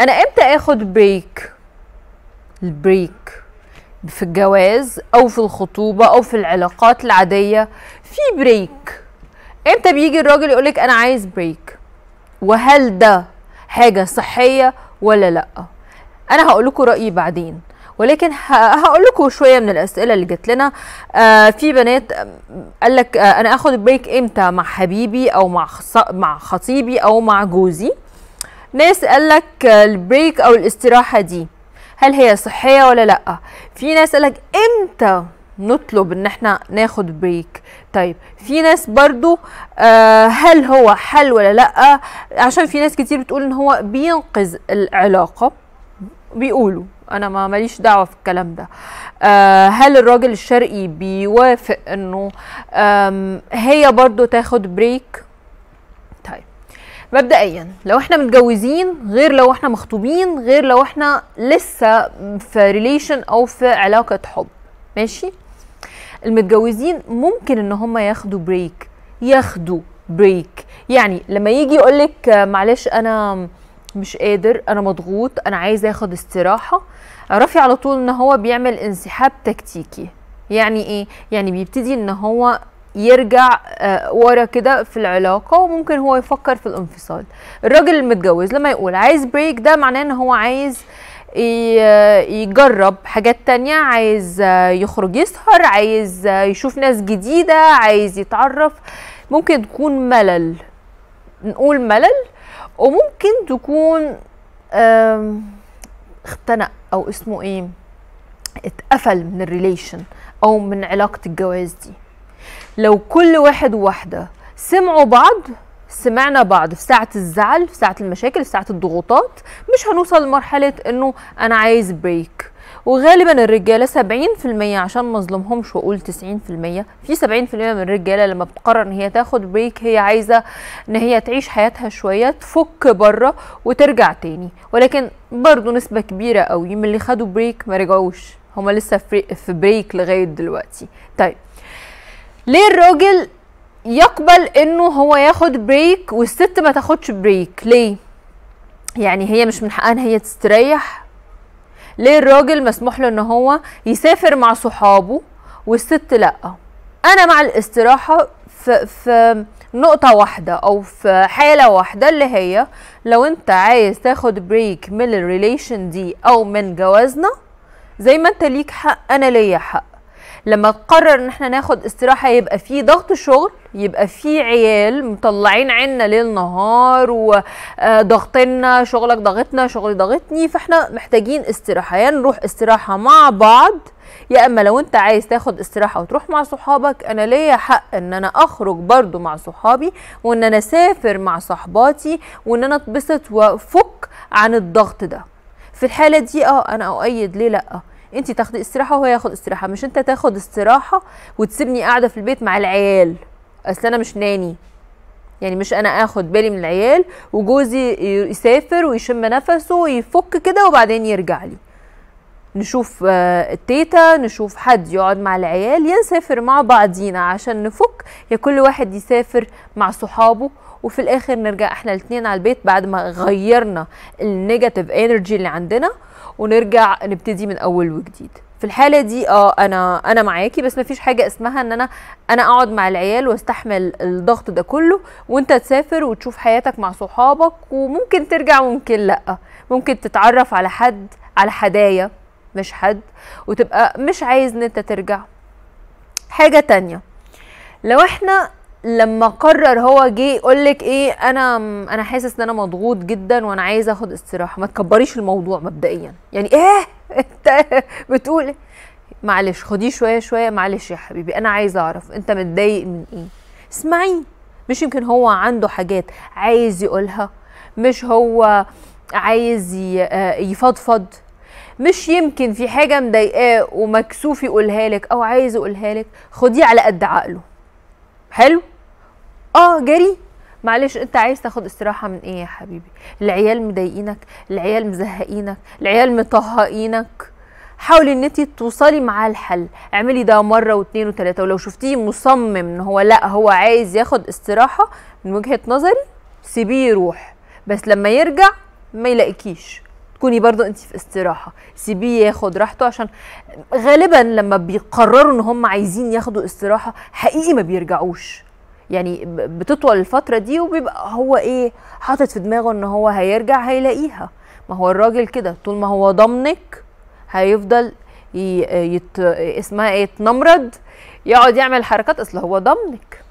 انا امتى اخد بريك البريك في الجواز او في الخطوبه او في العلاقات العاديه في بريك امتى بيجي الراجل يقولك انا عايز بريك وهل ده حاجه صحيه ولا لا انا هقول رايي بعدين ولكن هقول لكم شويه من الاسئله اللي جت لنا آه في بنات قال لك آه انا اخد بريك امتى مع حبيبي او مع مع خطيبي او مع جوزي ناس قالك البريك او الاستراحه دي هل هي صحيه ولا لا في ناس قالك امتى نطلب ان احنا ناخد بريك طيب في ناس برضو آه هل هو حل ولا لا عشان في ناس كتير بتقول ان هو بينقذ العلاقه بيقولوا انا ما ماليش دعوه في الكلام ده آه هل الراجل الشرقي بيوافق انه هي برضو تاخد بريك مبدئيا لو احنا متجوزين غير لو احنا مخطوبين غير لو احنا لسه في ريليشن او في علاقه حب ماشي المتجوزين ممكن ان هم ياخدوا بريك ياخدوا بريك يعني لما يجي يقولك معلش انا مش قادر انا مضغوط انا عايز اخد استراحه اعرفي على طول ان هو بيعمل انسحاب تكتيكي يعني ايه يعني بيبتدي ان هو يرجع آه، ورا كده في العلاقه وممكن هو يفكر في الانفصال الراجل المتجوز لما يقول عايز بريك ده معناه ان هو عايز آه، يجرب حاجات تانية عايز آه، يخرج يسهر عايز يشوف ناس جديدة عايز يتعرف ممكن تكون ملل نقول ملل وممكن تكون اختنق او اسمه ايه اتقفل من الريليشن او من علاقة الجواز دي لو كل واحد وواحدة سمعوا بعض سمعنا بعض في ساعة الزعل في ساعة المشاكل في ساعة الضغوطات مش هنوصل لمرحلة انه انا عايز بريك وغالبا الرجالة 70% عشان مظلمهمش واقول 90% في 70% من الرجالة لما بتقرر ان هي تاخد بريك هي عايزة ان هي تعيش حياتها شوية تفك بره وترجع تاني ولكن برضو نسبة كبيرة قوي من اللي خدوا بريك ما رجعوش هما لسه في بريك لغاية دلوقتي طيب ليه الراجل يقبل انه هو ياخد بريك والست ما تاخدش بريك ليه يعني هي مش من حقها ان هي تستريح ليه الراجل مسموح له ان هو يسافر مع صحابه والست لا انا مع الاستراحه في, في نقطة واحدة أو في حالة واحدة اللي هي لو أنت عايز تاخد بريك من الريليشن دي أو من جوازنا زي ما أنت ليك حق أنا ليا حق لما تقرر ان احنا ناخد استراحه يبقى في ضغط شغل يبقى في عيال مطلعين عنا ليل نهار وضغطنا آه، شغلك ضغطنا شغلي ضغطني فاحنا محتاجين استراحه يا يعني نروح استراحه مع بعض يا اما لو انت عايز تاخد استراحه وتروح مع صحابك انا ليا حق ان انا اخرج برضو مع صحابي وان انا اسافر مع صحباتي وان انا اتبسط وافك عن الضغط ده في الحاله دي اه انا اؤيد ليه لا انت تاخدي استراحه وهو ياخد استراحه مش انت تاخد استراحه وتسيبني قاعده في البيت مع العيال اصل انا مش ناني يعني مش انا اخد بالي من العيال وجوزي يسافر ويشم نفسه ويفك كده وبعدين يرجع لي نشوف آه، تيتا نشوف حد يقعد مع العيال يا نسافر مع بعضينا عشان نفك يا كل واحد يسافر مع صحابه وفي الاخر نرجع احنا الاثنين على البيت بعد ما غيرنا النيجاتيف انرجي اللي عندنا ونرجع نبتدي من اول وجديد في الحاله دي اه انا انا معاكي بس مفيش حاجه اسمها ان انا انا اقعد مع العيال واستحمل الضغط ده كله وانت تسافر وتشوف حياتك مع صحابك وممكن ترجع وممكن لا ممكن تتعرف على حد على حدايا مش حد وتبقى مش عايز ان انت ترجع حاجة تانية لو احنا لما قرر هو جه يقول لك ايه انا انا حاسس ان انا مضغوط جدا وانا عايز اخد استراحه ما تكبريش الموضوع مبدئيا يعني ايه انت بتقول معلش خديه شويه شويه معلش يا حبيبي انا عايز اعرف انت متضايق من ايه اسمعي مش يمكن هو عنده حاجات عايز يقولها مش هو عايز آه، يفضفض مش يمكن في حاجه مضايقاه ومكسوف يقولها لك او عايز يقولها لك خديه على قد عقله حلو اه جري معلش انت عايز تاخد استراحه من ايه يا حبيبي العيال مضايقينك العيال مزهقينك العيال مطهقينك حاولي ان انت توصلي معاه الحل اعملي ده مره واثنين وثلاثه ولو شفتيه مصمم ان هو لا هو عايز ياخد استراحه من وجهه نظري سيبيه يروح بس لما يرجع ما يلاقيكيش تكوني برضو انت في استراحه سيبيه ياخد راحته عشان غالبا لما بيقرروا ان هم عايزين ياخدوا استراحه حقيقي ما بيرجعوش يعني بتطول الفتره دي وبيبقى هو ايه حاطط في دماغه ان هو هيرجع هيلاقيها ما هو الراجل كده طول ما هو ضمنك هيفضل يت... اسمها ايه يتنمرد يقعد يعمل حركات اصل هو ضمنك